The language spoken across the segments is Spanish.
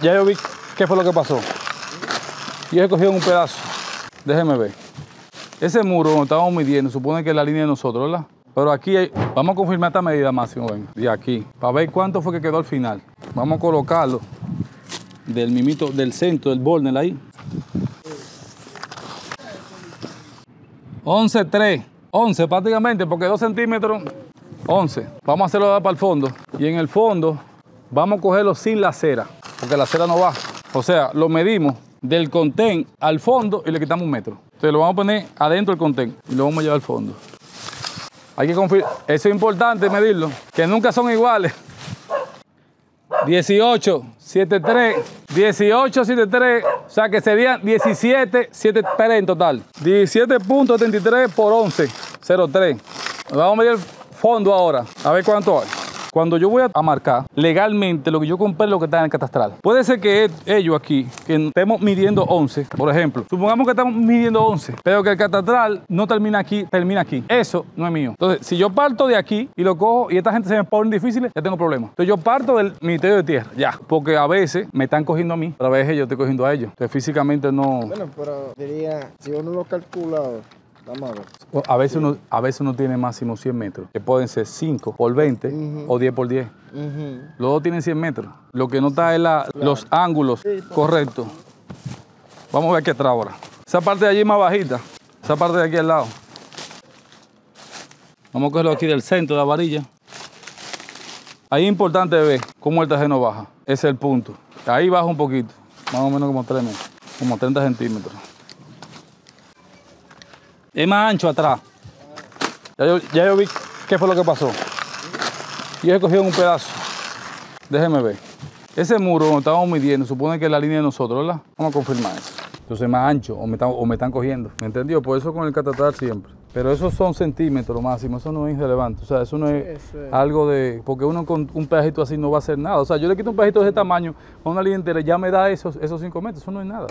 Ya yo, vi qué fue lo que pasó. Y he cogido un pedazo. Déjenme ver. Ese muro donde estábamos midiendo, supone que es la línea de nosotros, ¿verdad? Pero aquí vamos a confirmar esta medida máximo, ven, de aquí, para ver cuánto fue que quedó al final. Vamos a colocarlo del mimito, del centro, del borner ahí. 11, 3. 11 prácticamente, porque 2 centímetros, 11. Vamos a hacerlo para el fondo. Y en el fondo, vamos a cogerlo sin la cera la acera no baja O sea, lo medimos del contén al fondo y le quitamos un metro. Entonces lo vamos a poner adentro del contén y lo vamos a llevar al fondo. Hay que confirmar, eso es importante medirlo, que nunca son iguales. 18, 73, 18, 73, o sea que serían 17, 7, en total. 17.73 por 11, 03. Vamos a medir el fondo ahora, a ver cuánto hay. Cuando yo voy a marcar legalmente lo que yo compré lo que está en el catastral. Puede ser que ellos aquí, que estemos midiendo 11, por ejemplo. Supongamos que estamos midiendo 11, pero que el catastral no termina aquí, termina aquí. Eso no es mío. Entonces, si yo parto de aquí y lo cojo y esta gente se me pone difícil, ya tengo problemas. Entonces, yo parto del Ministerio de Tierra, ya. Porque a veces me están cogiendo a mí, pero a veces yo estoy cogiendo a ellos. Entonces, físicamente no... Bueno, pero diría, si uno lo calculado a veces, uno, a veces tiene máximo 100 metros, que pueden ser 5 por 20 o 10 por 10. Los dos tienen 100 metros. Lo que no está es los ángulos correctos. Vamos a ver qué trae ahora. Esa parte de allí es más bajita. Esa parte de aquí al lado. Vamos a cogerlo aquí del centro de la varilla. Ahí es importante ver cómo el terreno baja. Ese es el punto. Ahí baja un poquito, más o menos como 3 como 30 centímetros. Es más ancho atrás. Ya yo, vi qué fue lo que pasó. Yo he cogido un pedazo. Déjeme ver. Ese muro donde estábamos midiendo, supone que es la línea de nosotros, ¿verdad? Vamos a confirmar eso. Entonces es más ancho o me, están, cogiendo. ¿Me entendió? Por eso con el catatar siempre. Pero esos son centímetros máximo, eso no es irrelevante. O sea, eso no es, algo de... Porque uno con un pedacito así no va a hacer nada. O sea, yo le quito un pedacito de ese tamaño a una línea entera, ya me da esos 5 metros, eso no es nada.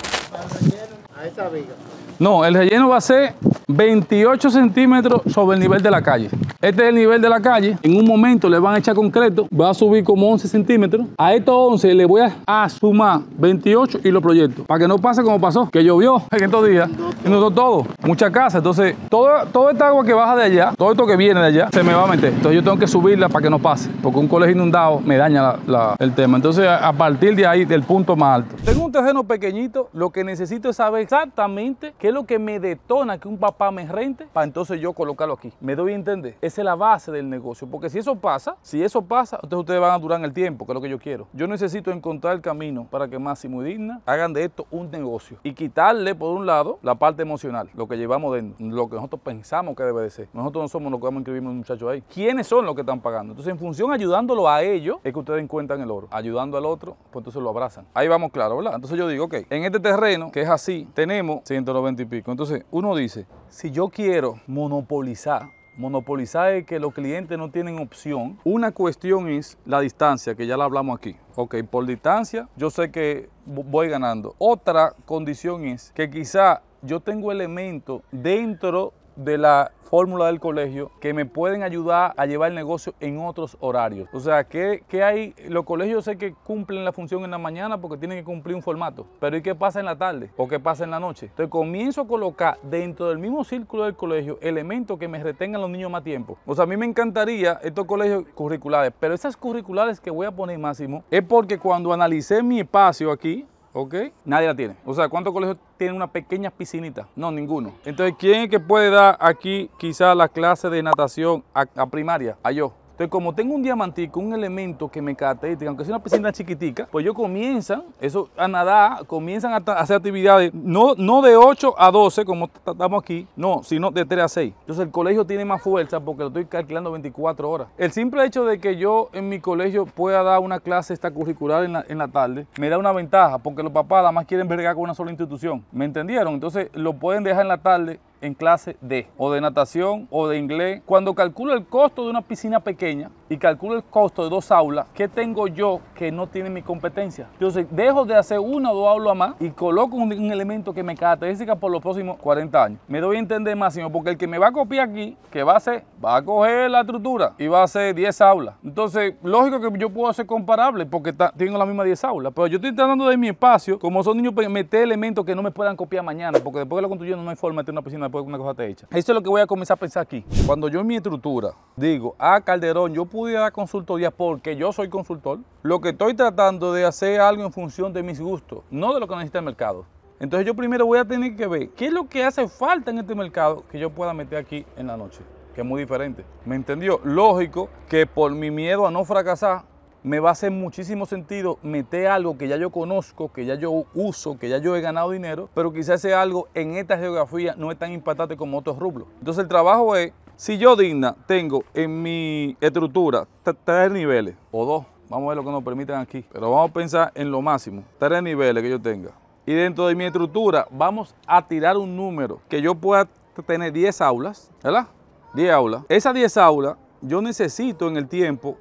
A esa viga. No, el relleno va a ser 28 centímetros sobre el nivel de la calle. Este es el nivel de la calle. En un momento le van a echar concreto. Va a subir como 11 centímetros. A estos 11 le voy a, sumar 28 y lo proyecto. Para que no pase como pasó, que llovió en estos días. y Inundó todo. Mucha casa. Entonces, toda, todo esta agua que baja de allá, todo esto que viene de allá, se me va a meter. Entonces yo tengo que subirla para que no pase. Porque un colegio inundado me daña el tema. Entonces, a, partir de ahí, del punto más alto. Tengo un terreno pequeñito. Lo que necesito es saber exactamente qué ¿Qué es lo que me detona que un papá me rente para entonces yo colocarlo aquí? Me doy a entender. Esa es la base del negocio. Porque si eso pasa, si eso pasa, entonces ustedes van a durar en el tiempo, que es lo que yo quiero. Yo necesito encontrar el camino para que Máximo y Digna hagan de esto un negocio y quitarle, por un lado, la parte emocional, lo que llevamos dentro, lo que nosotros pensamos que debe de ser. Nosotros no somos los que vamos a inscribirnos un muchacho ahí. ¿Quiénes son los que están pagando? Entonces, en función ayudándolo a ellos, es que ustedes encuentran el oro. Ayudando al otro, pues entonces lo abrazan. Ahí vamos claro, ¿verdad? Entonces yo digo, ok, en este terreno, que es así, tenemos 190 entonces, uno dice, si yo quiero monopolizar, monopolizar es que los clientes no tienen opción. Una cuestión es la distancia, que ya la hablamos aquí. Ok, por distancia yo sé que voy ganando. Otra condición es que quizá yo tengo elementos dentro de la fórmula del colegio que me pueden ayudar a llevar el negocio en otros horarios. O sea, ¿qué, hay? Los colegios sé que cumplen la función en la mañana porque tienen que cumplir un formato, pero ¿y qué pasa en la tarde o qué pasa en la noche? Entonces comienzo a colocar dentro del mismo círculo del colegio elementos que me retengan los niños más tiempo. O sea, a mí me encantaría estos colegios curriculares, pero esas curriculares que voy a poner máximo es porque cuando analicé mi espacio aquí, ¿ok? Nadie la tiene. O sea, ¿cuántos colegios tienen una pequeña piscinita? No, ninguno. Entonces, ¿quién es que puede dar aquí quizás la clase de natación a primaria? A yo. Entonces, como tengo un diamantico, un elemento que me caracteriza, aunque sea una piscina chiquitica, pues ellos comienzan eso, a nadar, comienzan a hacer actividades, no, no de 8 a 12, como estamos aquí, no, sino de 3 a 6. Entonces, el colegio tiene más fuerza porque lo estoy calculando 24 horas. El simple hecho de que yo en mi colegio pueda dar una clase extracurricular en en la tarde, me da una ventaja porque los papás nada más quieren vergar con una sola institución. ¿Me entendieron? Entonces, lo pueden dejar en la tarde en clase D o de natación o de inglés. Cuando calculo el costo de una piscina pequeña y calculo el costo de dos aulas, ¿qué tengo yo que no tiene mi competencia? Entonces dejo de hacer una o dos aulas más y coloco un, elemento que me caracteriza por los próximos 40 años. Me doy a entender máximo porque el que me va a copiar aquí, que va a hacer? Va a coger la estructura y va a hacer 10 aulas. Entonces, lógico que yo puedo hacer comparable porque tengo las mismas 10 aulas, pero yo estoy tratando de mi espacio, como son niños, meter elementos que no me puedan copiar mañana, porque después de lo construyendo no hay forma de tener una piscina Puede que una cosa te hecha. Eso es lo que voy a comenzar a pensar aquí. Cuando yo en mi estructura digo, ah, Calderón, yo pudiera dar consultoría porque yo soy consultor, lo que estoy tratando de hacer algo en función de mis gustos, no de lo que necesita el mercado. Entonces yo primero voy a tener que ver qué es lo que hace falta en este mercado que yo pueda meter aquí en la noche, que es muy diferente. ¿Me entendió? Lógico que por mi miedo a no fracasar, me va a hacer muchísimo sentido meter algo que ya yo conozco, que ya yo uso, que ya yo he ganado dinero, pero quizás sea algo en esta geografía no es tan impactante como otros rublos. Entonces el trabajo es, si yo digna tengo en mi estructura tres niveles o dos, vamos a ver lo que nos permiten aquí, pero vamos a pensar en lo máximo, tres niveles que yo tenga. Y dentro de mi estructura vamos a tirar un número que yo pueda tener 10 aulas, ¿verdad? 10 aulas. Esas 10 aulas yo necesito en el tiempo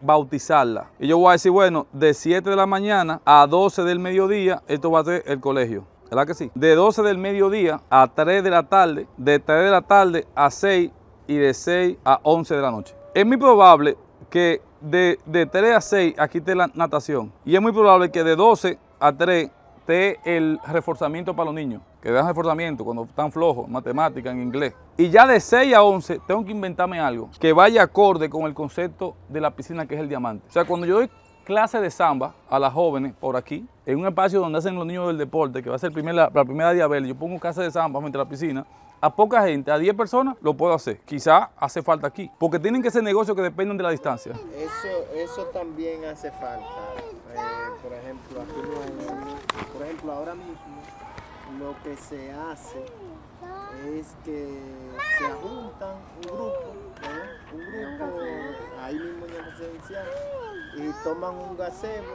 bautizarla. Y yo voy a decir, bueno, de 7 de la mañana a 12 del mediodía, esto va a ser el colegio. ¿Verdad que sí? De 12 del mediodía a 3 de la tarde, de 3 de la tarde a 6 y de 6 a 11 de la noche. Es muy probable que de, de 3 a 6 aquí esté la natación. Y es muy probable que de 12 a 3 esté el reforzamiento para los niños que dan reforzamiento cuando están flojos, matemática, en inglés. Y ya de 6 a 11 tengo que inventarme algo que vaya acorde con el concepto de la piscina que es el diamante. O sea, cuando yo doy clase de samba a las jóvenes por aquí, en un espacio donde hacen los niños del deporte, que va a ser la, primera diabetes, yo pongo clase de samba frente a la piscina, a poca gente, a 10 personas, lo puedo hacer. Quizá hace falta aquí, porque tienen que ser negocios que dependen de la distancia. Eso, eso también hace falta. Eh, por ejemplo, aquí por ejemplo, ahora mismo lo que se hace es que se juntan un grupo, un grupo ahí mismo en la presidencial, y toman un gazebo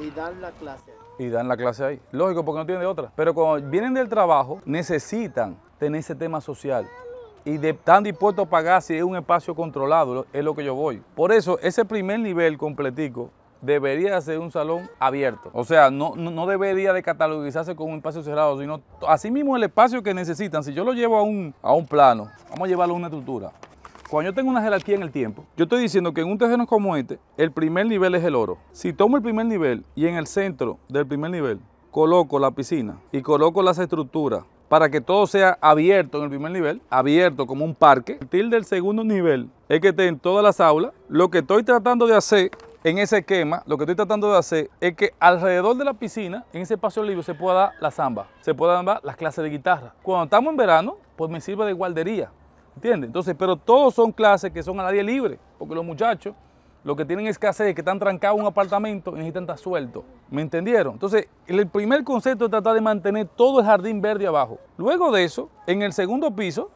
y dan la clase. Y dan la clase ahí. Lógico, porque no tienen de otra. Pero cuando vienen del trabajo, necesitan tener ese tema social y de, están dispuestos a pagar si es un espacio controlado, es lo que yo voy. Por eso, ese primer nivel completico debería ser un salón abierto. O sea, no, no debería de catalogizarse como un espacio cerrado, sino así mismo el espacio que necesitan. Si yo lo llevo a un, a un plano, vamos a llevarlo a una estructura. Cuando yo tengo una jerarquía en el tiempo, yo estoy diciendo que en un terreno como este, el primer nivel es el oro. Si tomo el primer nivel y en el centro del primer nivel coloco la piscina y coloco las estructuras para que todo sea abierto en el primer nivel, abierto como un parque, El del segundo nivel es que en todas las aulas, lo que estoy tratando de hacer en ese esquema, lo que estoy tratando de hacer es que alrededor de la piscina, en ese espacio libre, se pueda dar la samba, se puedan dar las clases de guitarra. Cuando estamos en verano, pues me sirve de guardería, ¿entiendes? Entonces, pero todos son clases que son al aire libre, porque los muchachos lo que tienen escasez es que están trancados en un apartamento y necesitan estar sueltos. ¿Me entendieron? Entonces, el primer concepto es tratar de mantener todo el jardín verde abajo. Luego de eso, en el segundo piso,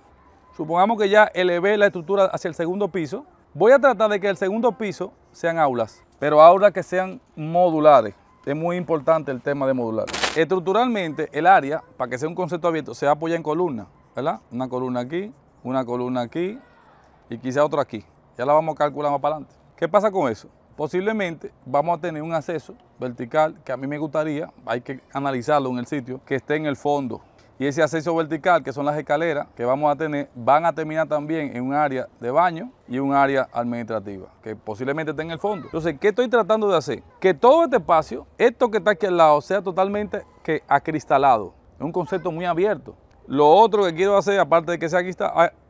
supongamos que ya elevé la estructura hacia el segundo piso, voy a tratar de que el segundo piso sean aulas, pero aulas que sean modulares. Es muy importante el tema de modular. Estructuralmente, el área, para que sea un concepto abierto, se apoya en columnas, ¿verdad? Una columna aquí, una columna aquí y quizá otra aquí. Ya la vamos a calcular más para adelante. ¿Qué pasa con eso? Posiblemente vamos a tener un acceso vertical que a mí me gustaría, hay que analizarlo en el sitio, que esté en el fondo, y ese acceso vertical, que son las escaleras que vamos a tener, van a terminar también en un área de baño y un área administrativa, que posiblemente esté en el fondo. Entonces, ¿qué estoy tratando de hacer? Que todo este espacio, esto que está aquí al lado, sea totalmente que acristalado. Es un concepto muy abierto. Lo otro que quiero hacer, aparte de que sea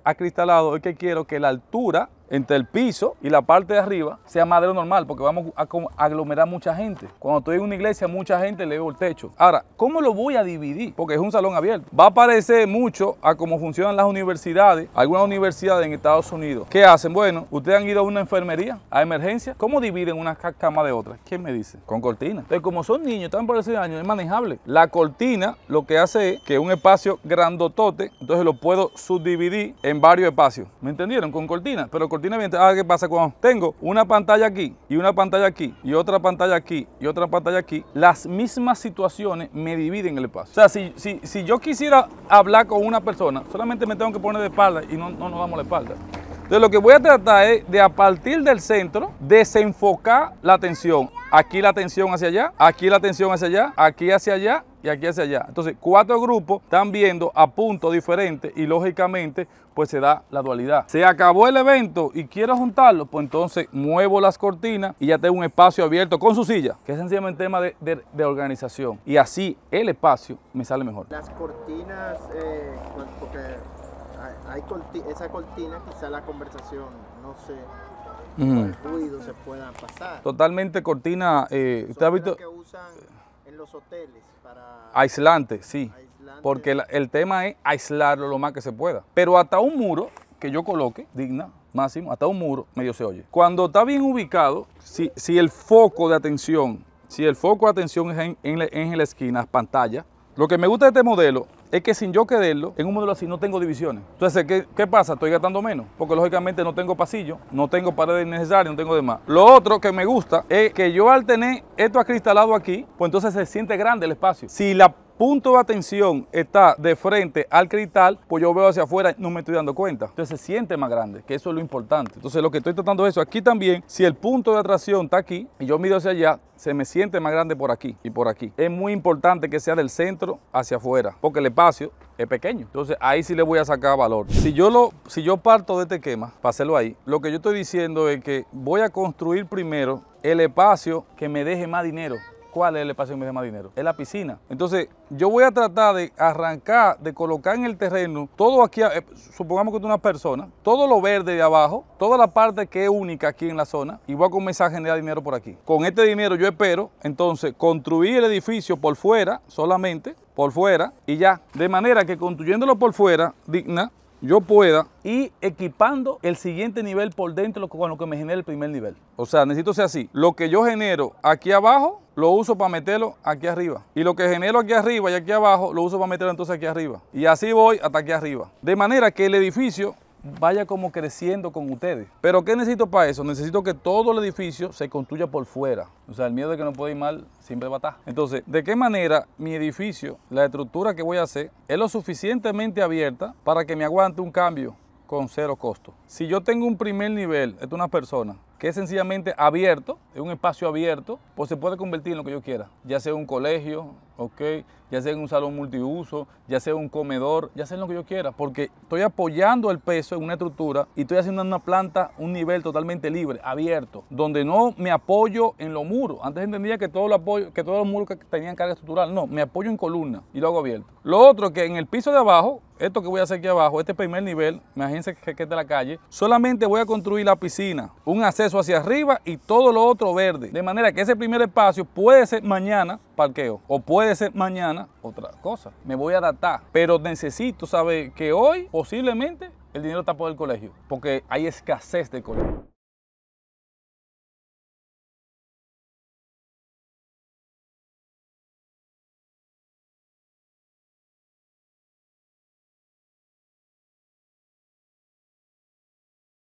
acristalado, es que quiero que la altura entre el piso y la parte de arriba sea madero normal, porque vamos a aglomerar mucha gente. Cuando estoy en una iglesia, mucha gente le el techo. Ahora, ¿cómo lo voy a dividir? Porque es un salón abierto. Va a parecer mucho a cómo funcionan las universidades, algunas universidades en Estados Unidos. ¿Qué hacen? Bueno, ustedes han ido a una enfermería, a emergencia. ¿Cómo dividen una cama de otra? ¿Quién me dice? Con cortina. Entonces, como son niños, están por ese año, es manejable. La cortina lo que hace es que un espacio grandotote, entonces lo puedo subdividir en varios espacios. ¿Me entendieron? Con cortina, pero cortina tiene de ah, ¿qué pasa? Cuando tengo una pantalla aquí y una pantalla aquí y otra pantalla aquí y otra pantalla aquí, las mismas situaciones me dividen el espacio. O sea, si, yo quisiera hablar con una persona, solamente me tengo que poner de espalda y no, no nos damos la espalda. Entonces lo que voy a tratar es de a partir del centro desenfocar la atención. Aquí la atención hacia allá, aquí la atención hacia allá, aquí hacia allá y aquí hacia allá. Entonces cuatro grupos están viendo a puntos diferentes y lógicamente pues se da la dualidad. Se acabó el evento y quiero juntarlo, pues entonces muevo las cortinas y ya tengo un espacio abierto con su silla, que es sencillamente tema de, organización. Y así el espacio me sale mejor. Las cortinas, eh, pues, porque esa cortina, quizá la conversación, no sé, el ruido se pueda pasar. Totalmente cortina. Eh, ¿Usted ha visto? que usan en los hoteles para... Aislante, sí. Porque el, tema es aislarlo lo más que se pueda. Pero hasta un muro que yo coloque, digna, máximo, hasta un muro, medio se oye. Cuando está bien ubicado, si, si el foco de atención, si el foco de atención es en, en, en la esquina, pantalla, lo que me gusta de este modelo es que sin yo quererlo, en un módulo así no tengo divisiones. Entonces, ¿qué, ¿qué, pasa? Estoy gastando menos, porque lógicamente no tengo pasillo, no tengo paredes necesarias, no tengo demás. Lo otro que me gusta es que yo al tener esto acristalado aquí, pues entonces se siente grande el espacio. Si la punto de atención está de frente al cristal, pues yo veo hacia afuera, y no me estoy dando cuenta. Entonces se siente más grande, que eso es lo importante. Entonces lo que estoy tratando es eso. Aquí también, si el punto de atracción está aquí y yo miro hacia allá, se me siente más grande por aquí y por aquí. Es muy importante que sea del centro hacia afuera, porque el espacio es pequeño. Entonces ahí sí le voy a sacar valor. Si yo, lo, si yo parto de este quema, para hacerlo ahí, lo que yo estoy diciendo es que voy a construir primero el espacio que me deje más dinero cuál es el espacio que me da más dinero. Es la piscina. Entonces, yo voy a tratar de arrancar, de colocar en el terreno todo aquí, eh, supongamos que es una persona, todo lo verde de abajo, toda la parte que es única aquí en la zona, y voy a comenzar a generar dinero por aquí. Con este dinero yo espero, entonces, construir el edificio por fuera solamente, por fuera, y ya. De manera que construyéndolo por fuera, digna, yo pueda y equipando el siguiente nivel por dentro con lo que me genera el primer nivel. O sea, necesito ser así. Lo que yo genero aquí abajo, lo uso para meterlo aquí arriba. Y lo que genero aquí arriba y aquí abajo, lo uso para meterlo entonces aquí arriba. Y así voy hasta aquí arriba. De manera que el edificio vaya como creciendo con ustedes. Pero ¿qué necesito para eso? Necesito que todo el edificio se construya por fuera. O sea, el miedo de que no pueda ir mal siempre va a estar. Entonces, ¿de qué manera mi edificio, la estructura que voy a hacer, es lo suficientemente abierta para que me aguante un cambio con cero costo? Si yo tengo un primer nivel, esto es una persona, que es sencillamente abierto, es un espacio abierto, pues se puede convertir en lo que yo quiera, ya sea un colegio, ¿ok? Ya sea en un salón multiuso, ya sea un comedor, ya sea en lo que yo quiera, porque estoy apoyando el peso en una estructura y estoy haciendo una planta un nivel totalmente libre, abierto, donde no me apoyo en los muros. Antes entendía que todo lo apoyo, que todos los muros tenían carga estructural, no, me apoyo en columna y lo hago abierto. Lo otro que en el piso de abajo, esto que voy a hacer aquí abajo, este primer nivel, imagínense que es de la calle, solamente voy a construir la piscina, un acceso hacia arriba y todo lo otro verde, de manera que ese primer espacio puede ser mañana parqueo. O puede ser mañana otra cosa. Me voy a adaptar. Pero necesito saber que hoy posiblemente el dinero está por el colegio. Porque hay escasez de colegio.